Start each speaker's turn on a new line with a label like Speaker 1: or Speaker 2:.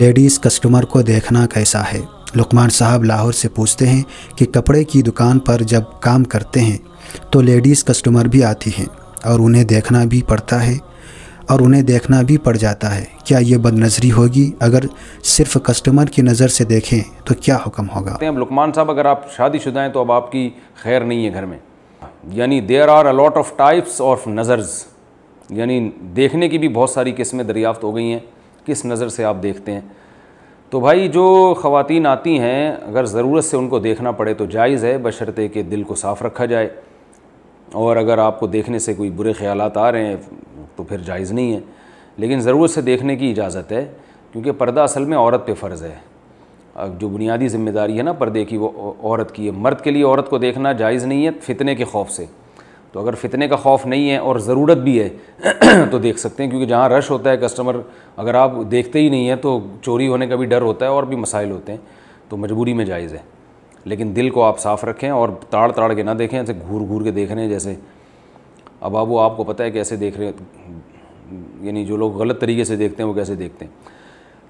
Speaker 1: ladies customer को देखना कैसा है लुकमान साहब लाहौर से पूछते हैं कि कपड़े की दुकान पर जब काम करते हैं तो लेडीज़ कस्टमर भी आती हैं और उन्हें देखना भी पड़ता है और उन्हें देखना भी पड़ जाता है क्या ये बदनज़री होगी अगर सिर्फ कस्टमर की नज़र से देखें तो क्या हुक्म होगा
Speaker 2: अब लुकमान साहब अगर आप शुदा हैं तो अब आपकी खैर नहीं है घर में यानी there are a lot of types of नज़र्स यानी देखने की भी बहुत सारी किस्में दरियाफ्त हो गई हैं किस नज़र से आप देखते हैं तो भाई जो ख़वातीन आती हैं अगर ज़रूरत से उनको देखना पड़े तो जायज़ है बशर्ते कि दिल को साफ़ रखा जाए और अगर आपको देखने से कोई बुरे ख्याल आ रहे हैं तो फिर जायज़ नहीं है लेकिन ज़रूरत से देखने की इजाज़त है क्योंकि पर्दा असल में औरत पे फ़र्ज़ है अब जो बुनियादी ज़िम्मेदारी है ना पर्दे की वो औरत की है मर्द के लिए औरत को देखना जायज़ नहीं है फितने के खौफ से तो अगर फितने का खौफ नहीं है और ज़रूरत भी है तो देख सकते हैं क्योंकि जहाँ रश होता है कस्टमर अगर आप देखते ही नहीं हैं तो चोरी होने का भी डर होता है और भी मसाइल होते हैं तो मजबूरी में जायज़ है लेकिन दिल को आप साफ़ रखें और ताड़ ताड़ के ना देखें ऐसे घूर घूर के देख रहे हैं जैसे अब आप वो आपको पता है कैसे देख रहे हैं यानी जो लोग गलत तरीके से देखते हैं वो कैसे देखते हैं